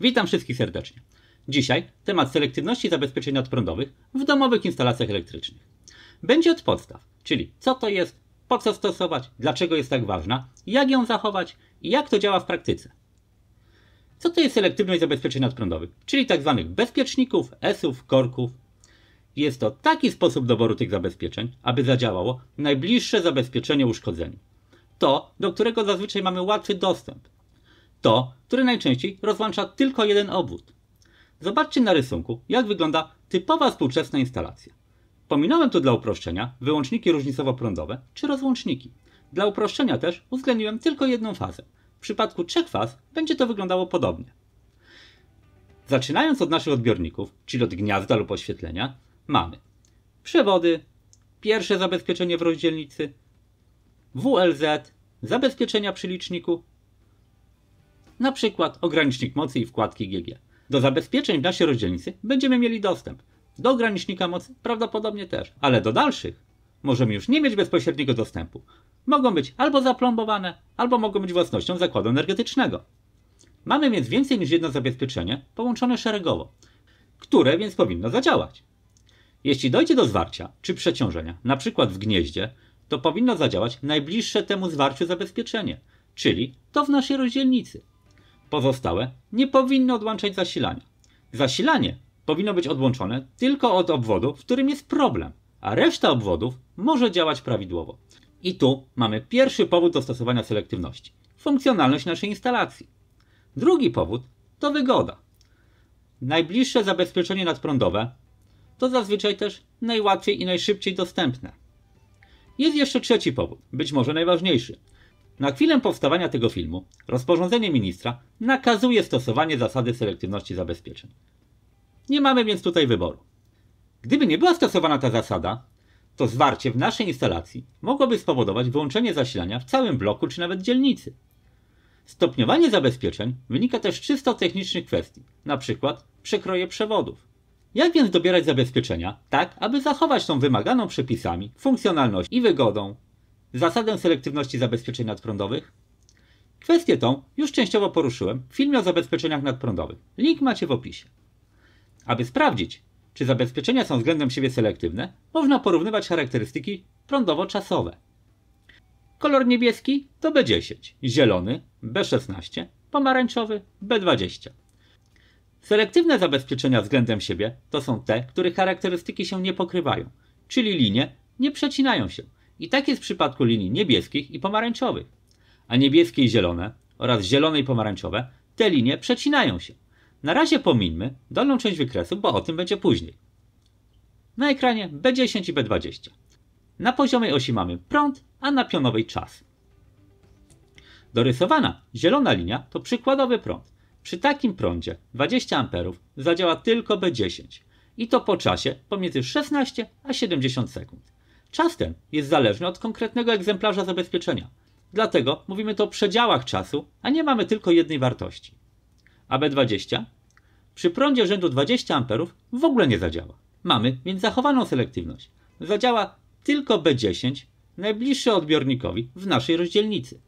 Witam wszystkich serdecznie. Dzisiaj temat selektywności zabezpieczeń odprądowych w domowych instalacjach elektrycznych. Będzie od podstaw, czyli co to jest, po co stosować, dlaczego jest tak ważna, jak ją zachować i jak to działa w praktyce. Co to jest selektywność zabezpieczeń odprądowych, czyli tzw. Tak bezpieczników, esów, korków. Jest to taki sposób doboru tych zabezpieczeń, aby zadziałało najbliższe zabezpieczenie uszkodzeń. To, do którego zazwyczaj mamy łatwy dostęp, to, które najczęściej rozłącza tylko jeden obwód. Zobaczcie na rysunku, jak wygląda typowa współczesna instalacja. Pominąłem tu dla uproszczenia wyłączniki różnicowo-prądowe czy rozłączniki. Dla uproszczenia też uwzględniłem tylko jedną fazę. W przypadku trzech faz będzie to wyglądało podobnie. Zaczynając od naszych odbiorników, czyli od gniazda lub oświetlenia, mamy przewody, pierwsze zabezpieczenie w rozdzielnicy, WLZ, zabezpieczenia przy liczniku np. ogranicznik mocy i wkładki GG. Do zabezpieczeń w naszej rozdzielnicy będziemy mieli dostęp. Do ogranicznika mocy prawdopodobnie też, ale do dalszych możemy już nie mieć bezpośredniego dostępu. Mogą być albo zaplombowane, albo mogą być własnością zakładu energetycznego. Mamy więc więcej niż jedno zabezpieczenie połączone szeregowo, które więc powinno zadziałać. Jeśli dojdzie do zwarcia czy przeciążenia, np. w gnieździe, to powinno zadziałać najbliższe temu zwarciu zabezpieczenie, czyli to w naszej rozdzielnicy pozostałe nie powinny odłączać zasilania. Zasilanie powinno być odłączone tylko od obwodu, w którym jest problem, a reszta obwodów może działać prawidłowo. I tu mamy pierwszy powód do stosowania selektywności funkcjonalność naszej instalacji. Drugi powód to wygoda. Najbliższe zabezpieczenie nadprądowe to zazwyczaj też najłatwiej i najszybciej dostępne. Jest jeszcze trzeci powód, być może najważniejszy na chwilę powstawania tego filmu rozporządzenie ministra nakazuje stosowanie zasady selektywności zabezpieczeń. Nie mamy więc tutaj wyboru. Gdyby nie była stosowana ta zasada, to zwarcie w naszej instalacji mogłoby spowodować wyłączenie zasilania w całym bloku czy nawet dzielnicy. Stopniowanie zabezpieczeń wynika też z czysto technicznych kwestii, np. przekroje przewodów. Jak więc dobierać zabezpieczenia tak, aby zachować tą wymaganą przepisami funkcjonalność i wygodą zasadę selektywności zabezpieczeń nadprądowych? Kwestię tą już częściowo poruszyłem w filmie o zabezpieczeniach nadprądowych. Link macie w opisie. Aby sprawdzić, czy zabezpieczenia są względem siebie selektywne, można porównywać charakterystyki prądowo-czasowe. Kolor niebieski to B10, zielony B16, pomarańczowy B20. Selektywne zabezpieczenia względem siebie to są te, których charakterystyki się nie pokrywają, czyli linie nie przecinają się, i tak jest w przypadku linii niebieskich i pomarańczowych. A niebieskie i zielone oraz zielone i pomarańczowe te linie przecinają się. Na razie pomińmy dolną część wykresu, bo o tym będzie później. Na ekranie B10 i B20. Na poziomej osi mamy prąd, a na pionowej czas. Dorysowana zielona linia to przykładowy prąd. Przy takim prądzie 20 A zadziała tylko B10 i to po czasie pomiędzy 16 a 70 sekund. Czas ten jest zależny od konkretnego egzemplarza zabezpieczenia. Dlatego mówimy tu o przedziałach czasu, a nie mamy tylko jednej wartości. AB20 przy prądzie rzędu 20 A w ogóle nie zadziała. Mamy więc zachowaną selektywność. Zadziała tylko B10, najbliższy odbiornikowi w naszej rozdzielnicy.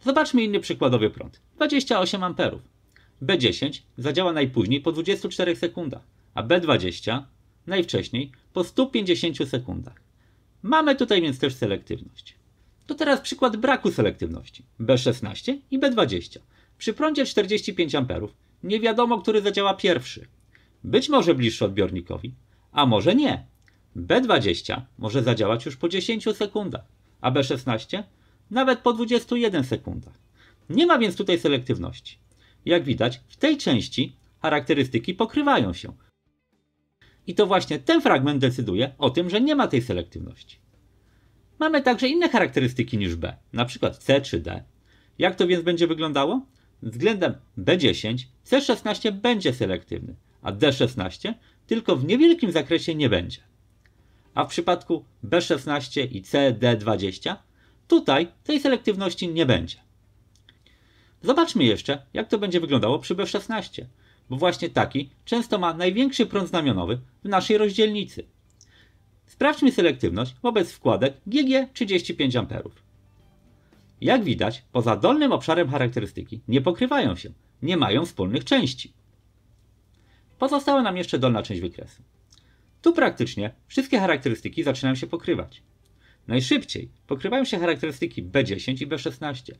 Zobaczmy inny przykładowy prąd. 28 A. B10 zadziała najpóźniej po 24 sekundach, a B20 najwcześniej po 150 sekundach. Mamy tutaj więc też selektywność. To teraz przykład braku selektywności. B16 i B20. Przy prądzie 45 A nie wiadomo, który zadziała pierwszy. Być może bliższy odbiornikowi, a może nie. B20 może zadziałać już po 10 sekundach, a B16 nawet po 21 sekundach. Nie ma więc tutaj selektywności. Jak widać, w tej części charakterystyki pokrywają się, i to właśnie ten fragment decyduje o tym, że nie ma tej selektywności. Mamy także inne charakterystyki niż B, na przykład C czy D. Jak to więc będzie wyglądało? Względem B10 C16 będzie selektywny, a D16 tylko w niewielkim zakresie nie będzie. A w przypadku B16 i CD20 tutaj tej selektywności nie będzie. Zobaczmy jeszcze, jak to będzie wyglądało przy B16 bo właśnie taki często ma największy prąd znamionowy w naszej rozdzielnicy. Sprawdźmy selektywność wobec wkładek GG 35A. Jak widać, poza dolnym obszarem charakterystyki nie pokrywają się, nie mają wspólnych części. Pozostała nam jeszcze dolna część wykresu. Tu praktycznie wszystkie charakterystyki zaczynają się pokrywać. Najszybciej pokrywają się charakterystyki B10 i B16,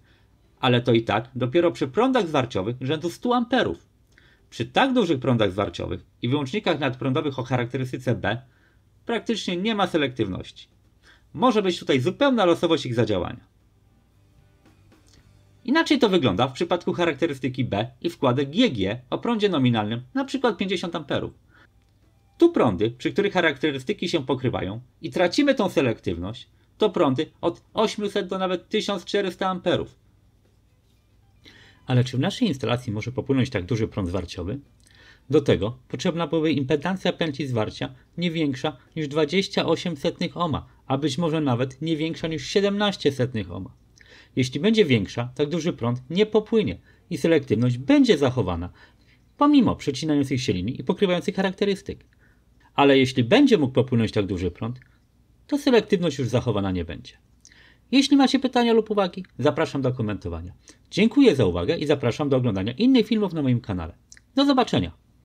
ale to i tak dopiero przy prądach zwarciowych rzędu 100 amperów. Przy tak dużych prądach zwarciowych i wyłącznikach nadprądowych o charakterystyce B praktycznie nie ma selektywności. Może być tutaj zupełna losowość ich zadziałania. Inaczej to wygląda w przypadku charakterystyki B i wkładek GG o prądzie nominalnym np. 50 A. Tu prądy, przy których charakterystyki się pokrywają i tracimy tą selektywność, to prądy od 800 do nawet 1400 amperów. Ale czy w naszej instalacji może popłynąć tak duży prąd zwarciowy? Do tego potrzebna byłaby impedancja pętli zwarcia nie większa niż 28 setnych ohma, a być może nawet nie większa niż 17 setnych ohma. Jeśli będzie większa, tak duży prąd nie popłynie i selektywność będzie zachowana, pomimo przecinających się linii i pokrywających charakterystyk. Ale jeśli będzie mógł popłynąć tak duży prąd, to selektywność już zachowana nie będzie. Jeśli macie pytania lub uwagi, zapraszam do komentowania. Dziękuję za uwagę i zapraszam do oglądania innych filmów na moim kanale. Do zobaczenia!